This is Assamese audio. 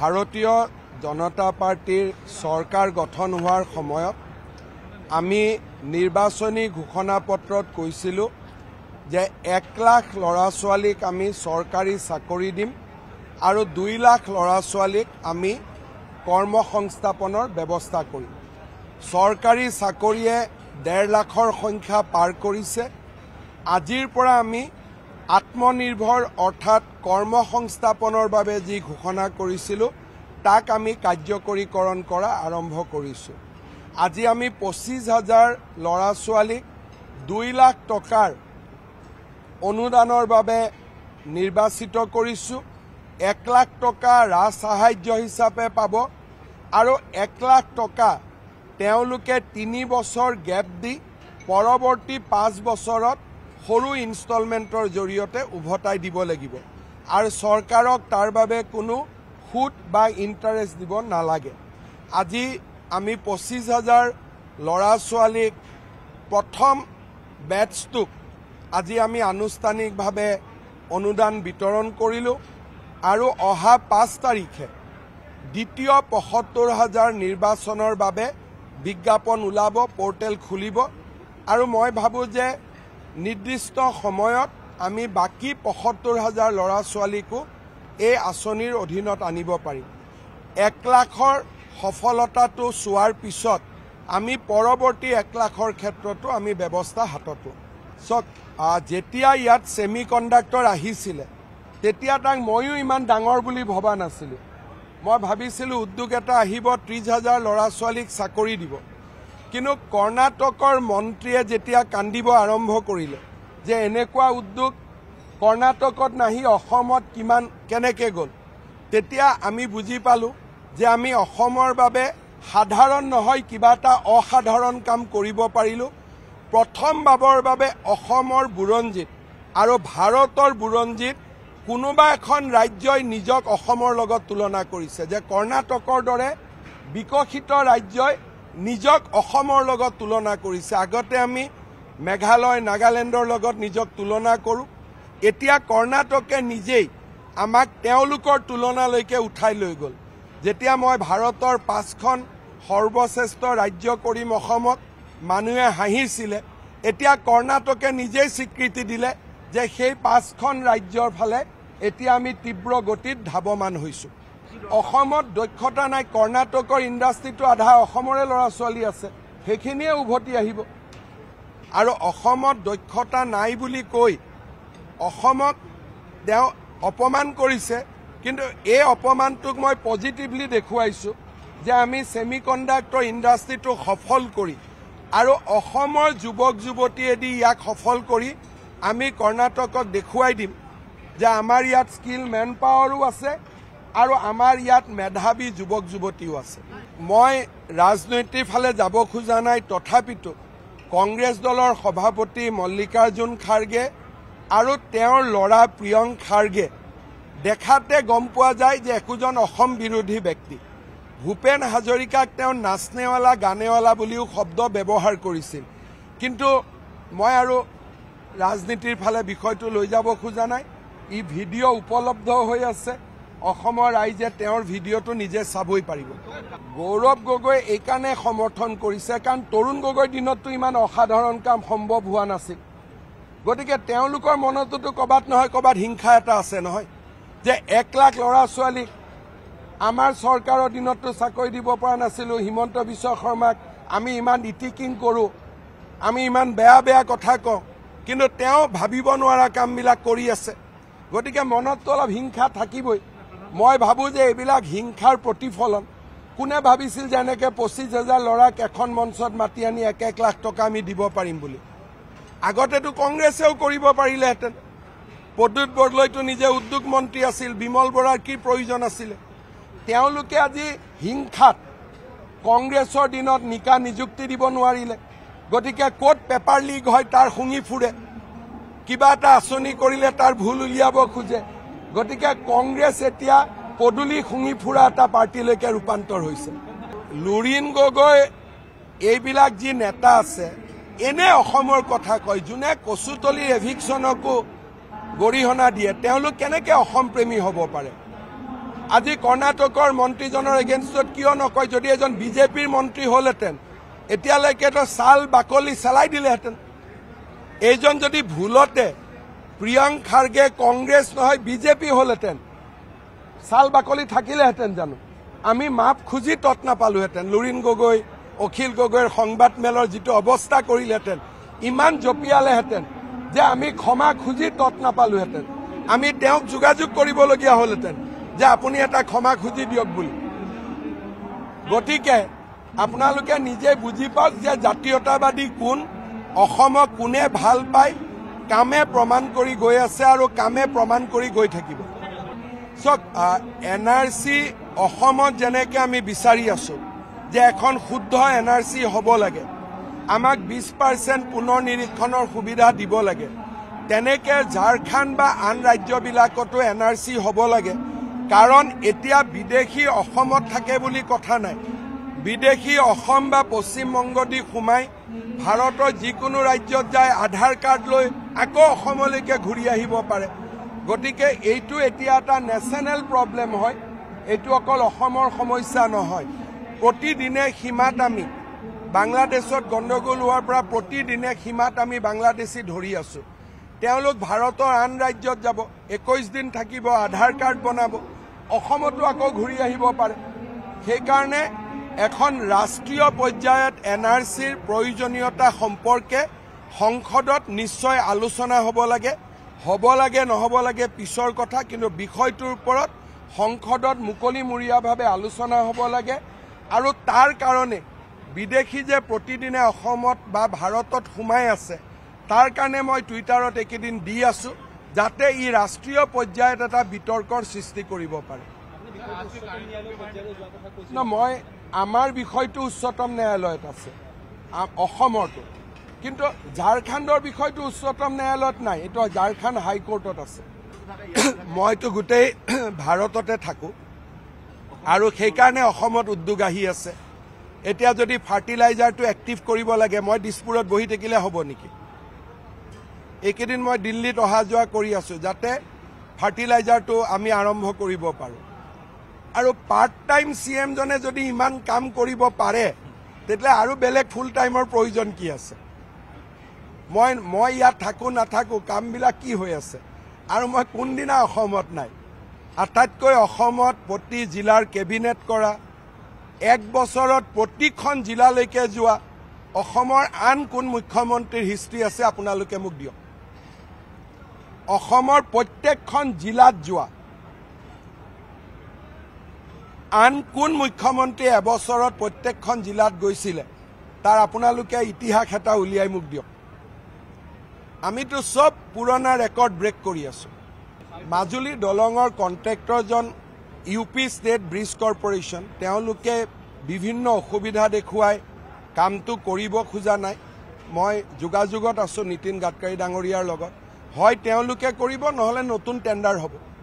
ভাৰতীয় জনতা পাৰ্টীৰ চৰকাৰ গঠন হোৱাৰ সময়ত আমি নিৰ্বাচনী ঘোষণা পত্ৰত কৈছিলোঁ যে এক লাখ ল'ৰা ছোৱালীক আমি চৰকাৰী চাকৰি দিম আৰু দুই লাখ ল'ৰা ছোৱালীক আমি কৰ্ম সংস্থাপনৰ ব্যৱস্থা কৰিম চৰকাৰী চাকৰিয়ে ডেৰ লাখৰ সংখ্যা পাৰ কৰিছে আজিৰ পৰা আমি আত্মনিৰ্ভৰ অৰ্থাৎ কৰ্ম সংস্থাপনৰ বাবে যি ঘোষণা কৰিছিলোঁ তাক আমি কাৰ্যকৰীকৰণ কৰা আৰম্ভ কৰিছোঁ আজি আমি পঁচিছ হাজাৰ ল'ৰা ছোৱালীক দুই লাখ টকাৰ অনুদানৰ বাবে নিৰ্বাচিত কৰিছোঁ এক লাখ টকা ৰাজ সাহাৰ্য হিচাপে পাব আৰু এক লাখ টকা তেওঁলোকে তিনি বছৰ গেপ দি পৰৱৰ্তী পাঁচ বছৰত সৰু ইনষ্টলমেণ্টৰ জৰিয়তে উভতাই দিব লাগিব আৰু চৰকাৰক তাৰ বাবে কোনো সুত বা ইণ্টাৰেষ্ট দিব নালাগে আজি আমি পঁচিছ হাজাৰ ল'ৰা ছোৱালীক প্ৰথম বেটছটোক আজি আমি আনুষ্ঠানিকভাৱে অনুদান বিতৰণ কৰিলোঁ আৰু অহা পাঁচ তাৰিখে দ্বিতীয় পঁসত্তৰ হাজাৰ নিৰ্বাচনৰ বাবে বিজ্ঞাপন ওলাব পৰ্টেল খুলিব আৰু মই ভাবোঁ যে নিৰ্দিষ্ট সময়ত আমি বাকী পঁয়সত্তৰ হাজাৰ ল'ৰা ছোৱালীকো এই আঁচনিৰ অধীনত আনিব পাৰিম এক লাখৰ সফলতাটো চোৱাৰ পিছত আমি পৰৱৰ্তী এক লাখৰ ক্ষেত্ৰতো আমি ব্যৱস্থা হাতত লওঁ চক যেতিয়া ইয়াত ছেমি কণ্ডাক্টৰ আহিছিলে তেতিয়া তাক ময়ো ইমান ডাঙৰ বুলি ভবা নাছিলোঁ মই ভাবিছিলোঁ উদ্যোগ এটা আহিব ত্ৰিছ হাজাৰ ল'ৰা ছোৱালীক চাকৰি দিব কিন্তু কৰ্ণাটকৰ মন্ত্ৰীয়ে যেতিয়া কান্দিব আৰম্ভ কৰিলে যে এনেকুৱা উদ্যোগ কৰ্ণাটকত নাহি অসমত কিমান কেনেকৈ গ'ল তেতিয়া আমি বুজি পালোঁ যে আমি অসমৰ বাবে সাধাৰণ নহয় কিবা এটা অসাধাৰণ কাম কৰিব পাৰিলোঁ প্ৰথমবাৰৰ বাবে অসমৰ বুৰঞ্জীত আৰু ভাৰতৰ বুৰঞ্জীত কোনোবা এখন ৰাজ্যই নিজক অসমৰ লগত তুলনা কৰিছে যে কৰ্ণাটকৰ দৰে বিকশিত ৰাজ্যই নিজক অসমৰ লগত তুলনা কৰিছে আগতে আমি মেঘালয় নাগালেণ্ডৰ লগত নিজক তুলনা কৰোঁ এতিয়া কৰ্ণাটকে নিজেই আমাক তেওঁলোকৰ তুলনালৈকে উঠাই লৈ গ'ল যেতিয়া মই ভাৰতৰ পাঁচখন সৰ্বশ্ৰেষ্ঠ ৰাজ্য কৰিম অসমক মানুহে হাঁহিছিলে এতিয়া কৰ্ণাটকে নিজেই স্বীকৃতি দিলে যে সেই পাঁচখন ৰাজ্যৰ ফালে এতিয়া আমি তীব্ৰ গতিত ধাৱমান হৈছোঁ অসমত দক্ষতা নাই কৰ্ণাটকৰ ইণ্ডাষ্ট্ৰিটো আধা অসমৰে ল'ৰা ছোৱালী আছে সেইখিনিয়ে উভতি আহিব আৰু অসমত দক্ষতা নাই বুলি কৈ অসমক তেওঁ অপমান কৰিছে কিন্তু এই অপমানটোক মই পজিটিভলি দেখুৱাইছোঁ যে আমি ছেমি কণ্ডাক্টৰ ইণ্ডাষ্ট্ৰিটো সফল কৰি আৰু অসমৰ যুৱক যুৱতীয়েদি ইয়াক সফল কৰি আমি কৰ্ণাটকক দেখুৱাই দিম যে আমাৰ ইয়াত স্কিল মেন পাৱাৰো আছে আৰু আমাৰ ইয়াত মেধাৱী যুৱক যুৱতীও আছে মই ৰাজনৈতিক ফালে যাব খোজা নাই তথাপিতো কংগ্ৰেছ দলৰ সভাপতি মল্লিকাৰ্জুন খাৰ্গে আৰু তেওঁৰ ল'ৰা প্ৰিয়ং খাৰ্গে দেখাতে গম পোৱা যায় যে একোজন অসম বিৰোধী ব্যক্তি ভূপেন হাজৰিকাক তেওঁ নাচনেৱালা গানেৱালা বুলিও শব্দ ব্যৱহাৰ কৰিছিল কিন্তু মই আৰু ৰাজনীতিৰ ফালে বিষয়টো লৈ যাব খোজা নাই ই ভিডিঅ' উপলব্ধ হৈ আছে অসমৰ ৰাইজে তেওঁৰ ভিডিঅ'টো নিজে চাবই পাৰিব গৌৰৱ গগৈ এইকাৰণে সমৰ্থন কৰিছে কাৰণ তৰুণ গগৈৰ দিনততো ইমান অসাধাৰণ কাম সম্ভৱ হোৱা নাছিল গতিকে তেওঁলোকৰ মনতোতো ক'ৰবাত নহয় ক'ৰবাত হিংসা এটা আছে নহয় যে এক লাখ ল'ৰা ছোৱালীক আমাৰ চৰকাৰৰ দিনততো চাকৰি দিব পৰা নাছিলোঁ হিমন্ত বিশ্ব শৰ্মাক আমি ইমান ইটিকিং কৰোঁ আমি ইমান বেয়া বেয়া কথা কওঁ কিন্তু তেওঁ ভাবিব নোৱাৰা কামবিলাক কৰি আছে গতিকে মনততো অলপ হিংসা থাকিবই মই ভাবোঁ যে এইবিলাক হিংসাৰ প্ৰতিফলন কোনে ভাবিছিল যে এনেকৈ পঁচিছ হাজাৰ ল'ৰাক এখন মঞ্চত মাতি আনি এক এক লাখ টকা আমি দিব পাৰিম বুলি আগতেতো কংগ্ৰেছেও কৰিব পাৰিলেহেঁতেন প্ৰদ্যুত বৰদলৈতো নিজে উদ্যোগ মন্ত্ৰী আছিল বিমল বৰাৰ কি প্ৰয়োজন আছিলে তেওঁলোকে আজি হিংসাত কংগ্ৰেছৰ দিনত নিকা নিযুক্তি দিব নোৱাৰিলে গতিকে ক'ত পেপাৰ লীক হয় তাৰ শুঙি ফুৰে কিবা এটা আঁচনি কৰিলে তাৰ ভুল উলিয়াব খোজে গতিকে কংগ্ৰেছ এতিয়া পদূলি শুঙি ফুৰা এটা পাৰ্টিলৈকে ৰূপান্তৰ হৈছে লুৰিণ গগৈ এইবিলাক যি নেতা আছে এনে অসমৰ কথা কয় যোনে কচুতলিৰ এভিকশ্যনকো গৰিহণা দিয়ে তেওঁলোক কেনেকে প্ৰেমী হ'ব পাৰে আজি কৰ্ণাটকৰ মন্ত্ৰীজনৰ এগেইনষ্টত কিয় নকয় যদি এজন বিজেপিৰ মন্ত্ৰী হলহেঁতেন এতিয়ালৈকেতো চাল বাকলি চেলাই দিলেহেঁতেন এইজন যদি ভুলতে প্ৰিয়ংক খাৰ্গে কংগ্ৰেছ নহয় বিজেপি হ'লহেঁতেন চাল বাকলি থাকিলেহেঁতেন জানো আমি মাপ খুজি তৎ নাপালোহেঁতেন লুৰিণ গগৈ অখিল গগৈৰ সংবাদমেলৰ যিটো অৱস্থা কৰিলেহেঁতেন ইমান জঁপিয়ালেহেঁতেন যে আমি ক্ষমা খুজি তৎ নাপালোহেঁতেন আমি তেওঁক যোগাযোগ কৰিবলগীয়া হলহেঁতেন যে আপুনি এটা ক্ষমা খুজি দিয়ক বুলি গতিকে আপোনালোকে নিজে বুজি পাওক যে জাতীয়তাবাদী কোন অসমক কোনে ভাল পায় কামে প্ৰমাণ কৰি গৈ আছে আৰু কামে প্ৰমাণ কৰি গৈ থাকিব চক এন আৰ চি অসমত যেনেকৈ আমি বিচাৰি আছোঁ যে এখন শুদ্ধ এন আৰ চি হ'ব লাগে আমাক বিছ পাৰ্চেণ্ট পুনৰ নিৰীক্ষণৰ সুবিধা দিব লাগে তেনেকৈ ঝাৰখণ্ড বা আন ৰাজ্যবিলাকতো এন আৰ চি হ'ব লাগে কাৰণ এতিয়া বিদেশী অসমত থাকে বুলি কথা নাই বিদেশী অসম বা পশ্চিমবংগ দি সোমাই ভাৰতৰ যিকোনো ৰাজ্যত যায় আধাৰ কাৰ্ড লৈ আকৌ অসমলৈকে ঘূৰি আহিব পাৰে গতিকে এইটো এতিয়া এটা নেশ্যনেল প্ৰব্লেম হয় এইটো অকল অসমৰ সমস্যা নহয় প্ৰতিদিনে সীমাত আমি বাংলাদেশত গণ্ডগোল হোৱাৰ পৰা প্ৰতিদিনে সীমাত আমি বাংলাদেশী ধৰি আছোঁ তেওঁলোক ভাৰতৰ আন ৰাজ্যত যাব একৈছ দিন থাকিব আধাৰ কাৰ্ড বনাব অসমতো আকৌ ঘূৰি আহিব পাৰে সেইকাৰণে এখন ৰাষ্ট্ৰীয় পৰ্যায়ত এন আৰ চিৰ প্ৰয়োজনীয়তা সম্পৰ্কে সংসদত নিশ্চয় আলোচনা হ'ব লাগে হ'ব লাগে নহ'ব লাগে পিছৰ কথা কিন্তু বিষয়টোৰ ওপৰত সংসদত মুকলিমূৰীয়াভাৱে আলোচনা হ'ব লাগে আৰু তাৰ কাৰণে বিদেশী যে প্ৰতিদিনে অসমত বা ভাৰতত সোমাই আছে তাৰ কাৰণে মই টুইটাৰত এইকেইদিন দি আছো যাতে ই ৰাষ্ট্ৰীয় পৰ্যায়ত এটা বিতৰ্কৰ সৃষ্টি কৰিব পাৰে মই আমাৰ বিষয়টো উচ্চতম ন্যায়ালয়ত আছে অসমৰটো কিন্তু ঝাৰখণ্ডৰ বিষয়টো উচ্চতম ন্যায়ালয়ত নাই এইটো ঝাৰখণ্ড হাইকোৰ্টত আছে মইতো গোটেই ভাৰততে থাকোঁ আৰু সেইকাৰণে অসমত উদ্যোগ আহি আছে এতিয়া যদি ফাৰ্টিলাইজাৰটো এক্টিভ কৰিব লাগে মই দিছপুৰত বহি থাকিলে হ'ব নেকি এইকেইদিন মই দিল্লীত অহা যোৱা কৰি আছোঁ যাতে ফাৰ্টিলাইজাৰটো আমি আৰম্ভ কৰিব পাৰোঁ আৰু পাৰ্ট টাইম চি এমজনে যদি ইমান কাম কৰিব পাৰে তেতিয়া আৰু বেলেগ ফুল টাইমৰ প্ৰয়োজন কি আছে মই মই ইয়াত থাকোঁ নাথাকোঁ কামবিলাক কি হৈ আছে আৰু মই কোনদিনা অসমত নাই আটাইতকৈ অসমত প্ৰতি জিলাৰ কেবিনেট কৰা এক বছৰত প্ৰতিখন জিলালৈকে যোৱা অসমৰ আন কোন মুখ্যমন্ত্ৰীৰ হিষ্ট্ৰী আছে আপোনালোকে মোক দিয়ক অসমৰ প্ৰত্যেকখন জিলাত যোৱা আন কোন মুখ্যমন্ত্ৰী এবছৰত প্ৰত্যেকখন জিলাত গৈছিলে তাৰ আপোনালোকে ইতিহাস এটা উলিয়াই মোক দিয়ক আমিতো চব পুৰণা ৰেকৰ্ড ব্ৰেক কৰি আছো মাজুলী দলঙৰ ইউ পি ষ্টেট কৰ্পৰেশ্যন তেওঁলোকে বিভিন্ন অসুবিধা দেখুৱাই কামটো কৰিব খোজা নাই মই যোগাযোগত আছোঁ নীতিন গাডকাৰী ডাঙৰীয়াৰ লগত হয় তেওঁলোকে কৰিব নহলে নতুন টেণ্ডাৰ হ'ব